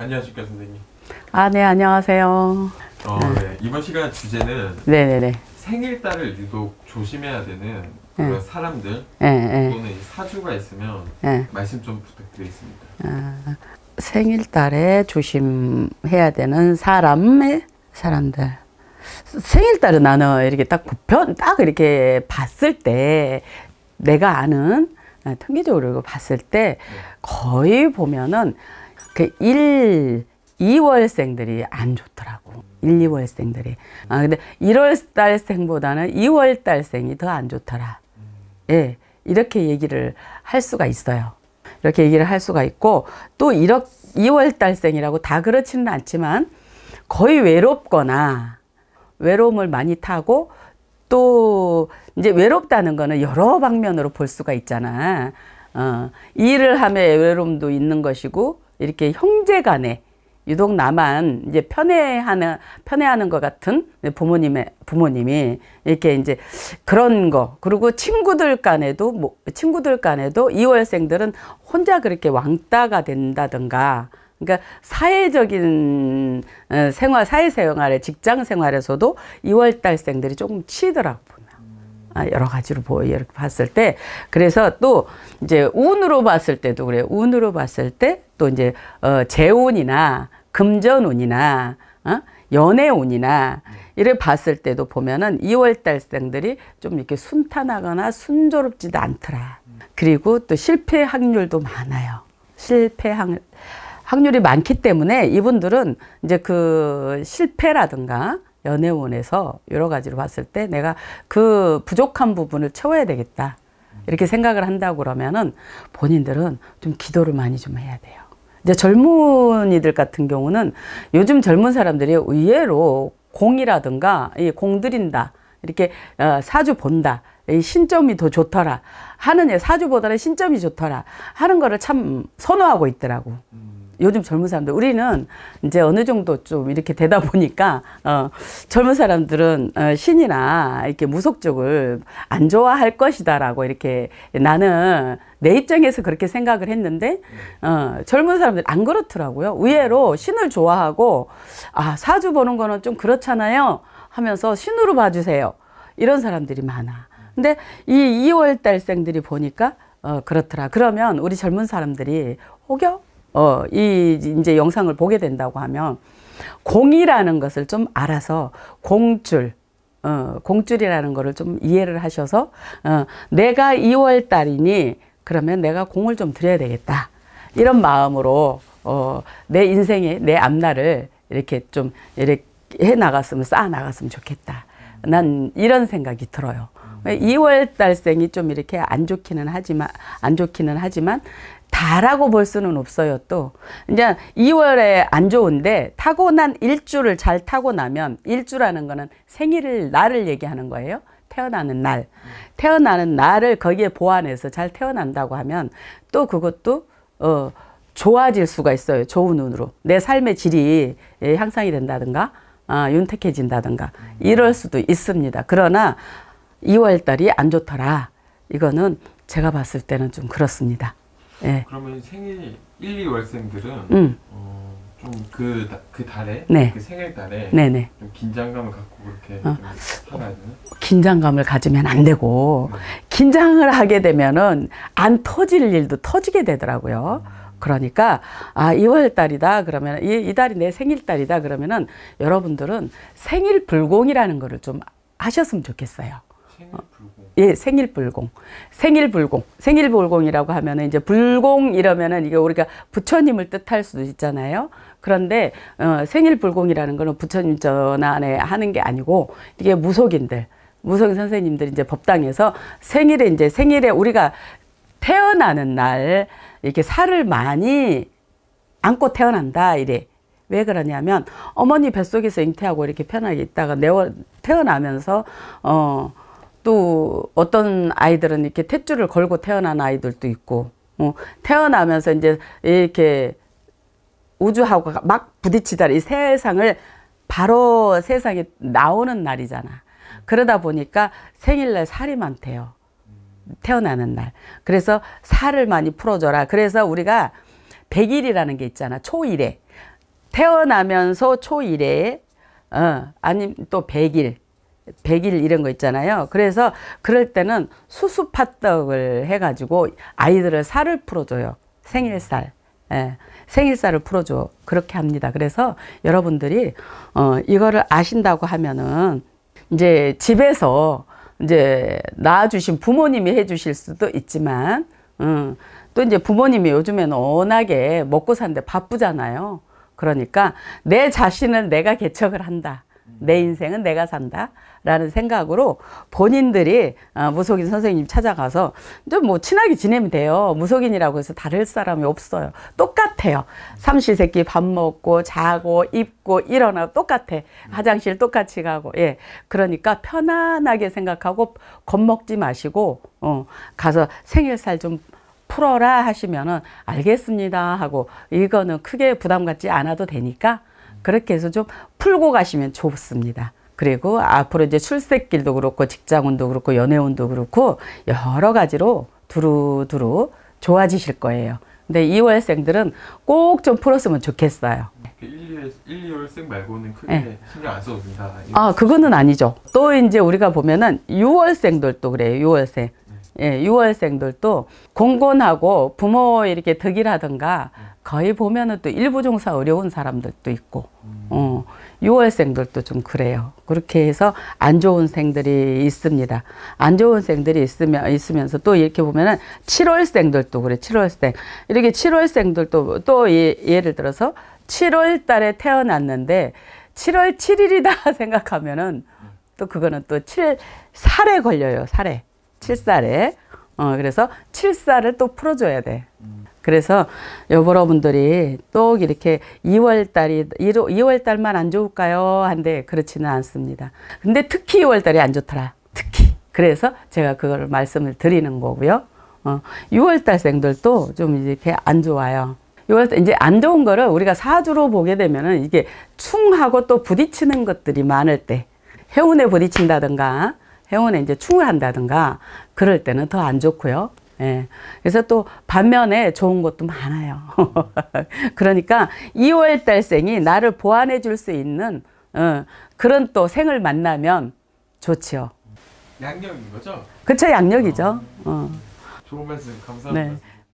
안녕하십니까 선생님. 아, 네, 안녕하세요. 어, 네. 네. 이번 시간 주제는 네네네. 생일달을 유독 조심해야 되는 네. 그런 사람들 네, 네. 또는 사주가 있으면 말씀 좀 부탁드리겠습니다. 아, 생일달에 조심해야 되는 사람의 사람들. 생일달은 나는 이렇게 딱 보편, 딱 이렇게 봤을 때 내가 아는 아, 통계적으로 봤을 때 거의 보면은 그 1, 2월생들이 안 좋더라고. 1, 2월생들이. 아, 근데 1월달생보다는 2월달생이 더 안 좋더라. 음. 예. 이렇게 얘기를 할 수가 있어요. 이렇게 얘기를 할 수가 있고, 또 1억, 2월달생이라고 다 그렇지는 않지만, 거의 외롭거나, 외로움을 많이 타고, 또, 이제 외롭다는 거는 여러 방면으로 볼 수가 있잖아. 어, 일을 하면 외로움도 있는 것이고, 이렇게 형제 간에 유독 나만 이제 편애하는 편애하는 것 같은 부모님의 부모님이 이렇게 이제 그런 거 그리고 친구들 간에도 뭐 친구들 간에도 이월생들은 혼자 그렇게 왕따가 된다든가 그러니까 사회적인 어, 생활 사회 생활에 직장 생활에서도 이월달생들이 조금 치더라고 요면 아, 여러 가지로 보여 이렇게 봤을 때 그래서 또 이제 운으로 봤을 때도 그래요 운으로 봤을 때또 이제 어, 재운이나 금전운이나 어? 연애운이나 이를 봤을 때도 보면은 2월 달생들이 좀 이렇게 순탄하거나 순조롭지도 않더라. 그리고 또 실패 확률도 많아요. 실패 확률. 확률이 많기 때문에 이분들은 이제 그 실패라든가 연애원에서 여러 가지로 봤을 때 내가 그 부족한 부분을 채워야 되겠다. 이렇게 생각을 한다고 그러면은 본인들은 좀 기도를 많이 좀 해야 돼요. 이제 젊은이들 같은 경우는 요즘 젊은 사람들이 의외로 공이라든가 이 공들인다 이렇게 어, 사주 본다 이 신점이 더 좋더라 하는 사주보다는 신점이 좋더라 하는 거를 참 선호하고 있더라고. 음. 요즘 젊은 사람들 우리는 이제 어느 정도 좀 이렇게 되다 보니까 어, 젊은 사람들은 어, 신이나 이렇게 무속 쪽을 안 좋아할 것이다라고 이렇게 나는 내 입장에서 그렇게 생각을 했는데 어, 젊은 사람들 안 그렇더라고요. 의외로 신을 좋아하고 아 사주 보는 거는 좀 그렇잖아요 하면서 신으로 봐주세요 이런 사람들이 많아. 근데 이 2월 달생들이 보니까 어, 그렇더라. 그러면 우리 젊은 사람들이 혹여 어, 이 이제 영상을 보게 된다고 하면 공이라는 것을 좀 알아서 공줄 어, 공줄이라는 것을 좀 이해를 하셔서 어, 내가 2월 달이니 그러면 내가 공을 좀 드려야 되겠다 이런 마음으로 어, 내 인생의 내 앞날을 이렇게 좀 이렇게 해 나갔으면 쌓아 나갔으면 좋겠다. 난 이런 생각이 들어요. 2월 음. 달생이 좀 이렇게 안 좋기는 하지만 안 좋기는 하지만 다라고 볼 수는 없어요, 또. 이제 2월에 안 좋은데 타고난 일주를 잘 타고 나면 일주라는 거는 생일을, 날을 얘기하는 거예요. 태어나는 날. 태어나는 날을 거기에 보완해서 잘 태어난다고 하면 또 그것도, 어, 좋아질 수가 있어요. 좋은 눈으로. 내 삶의 질이 예, 향상이 된다든가, 아, 윤택해진다든가, 이럴 수도 있습니다. 그러나 2월 달이 안 좋더라. 이거는 제가 봤을 때는 좀 그렇습니다. 네. 그러면 생일 1, 2월생들은 음. 어, 좀그 그 달에 네. 그 생일 달에 네네. 네. 좀 긴장감을 갖고 그렇게 어. 살아야 되 긴장감을 가지면 안 네. 되고 네. 긴장을 하게 되면은 안 터질 일도 터지게 되더라고요. 음. 그러니까 아 2월 달이다 그러면 이, 이 달이 내 생일 달이다 그러면은 여러분들은 생일 불공이라는 거를 좀 하셨으면 좋겠어요. 생일 불공. 예, 생일불공. 생일불공. 생일불공이라고 하면은 이제 불공 이러면은 이게 우리가 부처님을 뜻할 수도 있잖아요. 그런데 어, 생일불공이라는 거는 부처님 전안에 하는 게 아니고 이게 무속인들, 무속 선생님들 이제 법당에서 생일에 이제 생일에 우리가 태어나는 날 이렇게 살을 많이 안고 태어난다 이래. 왜 그러냐면 어머니 뱃속에서 잉태하고 이렇게 편하게 있다가 내어 태어나면서 어또 어떤 아이들은 이렇게 탯줄을 걸고 태어난 아이들도 있고 어, 태어나면서 이제 이렇게 우주하고 막 부딪히다 이 세상을 바로 세상에 나오는 날이잖아. 그러다 보니까 생일날 살이 많대요. 태어나는 날. 그래서 살을 많이 풀어줘라. 그래서 우리가 백일이라는게 있잖아. 초일에. 태어나면서 초일에, 어, 아니면 또 백일. 백일 이런 거 있잖아요. 그래서 그럴 때는 수수 팥떡을 해가지고 아이들을 살을 풀어줘요. 생일살. 예, 생일살을 풀어줘. 그렇게 합니다. 그래서 여러분들이, 어, 이거를 아신다고 하면은 이제 집에서 이제 낳아주신 부모님이 해주실 수도 있지만, 음, 또 이제 부모님이 요즘에 워낙에 먹고 사는데 바쁘잖아요. 그러니까 내 자신을 내가 개척을 한다. 내 인생은 내가 산다. 라는 생각으로 본인들이 어, 무속인 선생님 찾아가서 좀 뭐 친하게 지내면 돼요. 무속인이라고 해서 다를 사람이 없어요. 똑같아요. 삼시세끼 밥 먹고 자고 입고 일어나고 똑같아. 화장실 똑같이 가고. 예. 그러니까 편안하게 생각하고 겁먹지 마시고 어 가서 생일살 좀 풀어라 하시면은 알겠습니다 하고 이거는 크게 부담 갖지 않아도 되니까 그렇게 해서 좀 풀고 가시면 좋습니다. 그리고 앞으로 이제 출세길도 그렇고 직장운도 그렇고 연애운도 그렇고 여러 가지로 두루두루 좋아지실 거예요. 근데 2월생들은 꼭 좀 풀었으면 좋겠어요. 1, 2월, 생 말고는 크게 네. 신경 안 써도 된다. 아, 그거는 아니죠. 또 이제 우리가 보면은 6월생들도 그래요. 6월생. 네. 예, 6월생들도 공건하고 부모 이렇게 득이라든가 네. 거의 보면은 또 일부 종사 어려운 사람들도 있고, 음. 어, 유월생들도좀 그래요. 그렇게 해서 안 좋은 생들이 있습니다. 안 좋은 생들이 있으면, 있으면서 또 이렇게 보면은 7월생들도 그래, 7월생. 이렇게 7월생들도 또 예, 예를 들어서 7월 달에 태어났는데 7월 7일이다 생각하면은 또 그거는 또 7, 살에 걸려요, 살에. 7살에. 어, 그래서 7살을 또 풀어줘야 돼. 음. 그래서 여러분들이 또 이렇게 2월 달이 2월 달만 안 좋을까요? 한데 그렇지는 않습니다. 근데 특히 2월 달이 안 좋더라. 특히. 그래서 제가 그걸 말씀을 드리는 거고요. 어, 6월 달생들도 좀 이렇게 안 좋아요. 6월 이제 안 좋은 거를 우리가 사주로 보게 되면은 이게 충하고 또 부딪히는 것들이 많을 때 해운에 부딪힌다든가 해운에 이제 충을 한다든가 그럴 때는 더 안 좋고요. 예. 그래서 또 반면에 좋은 것도 많아요. 그러니까 2월 달생이 나를 보완해 줄 수 있는 어, 그런 또 생을 만나면 좋지요. 양력인 거죠? 그쵸, 양력이죠. 어. 어. 좋은 말씀 네. 감사합니다. 네.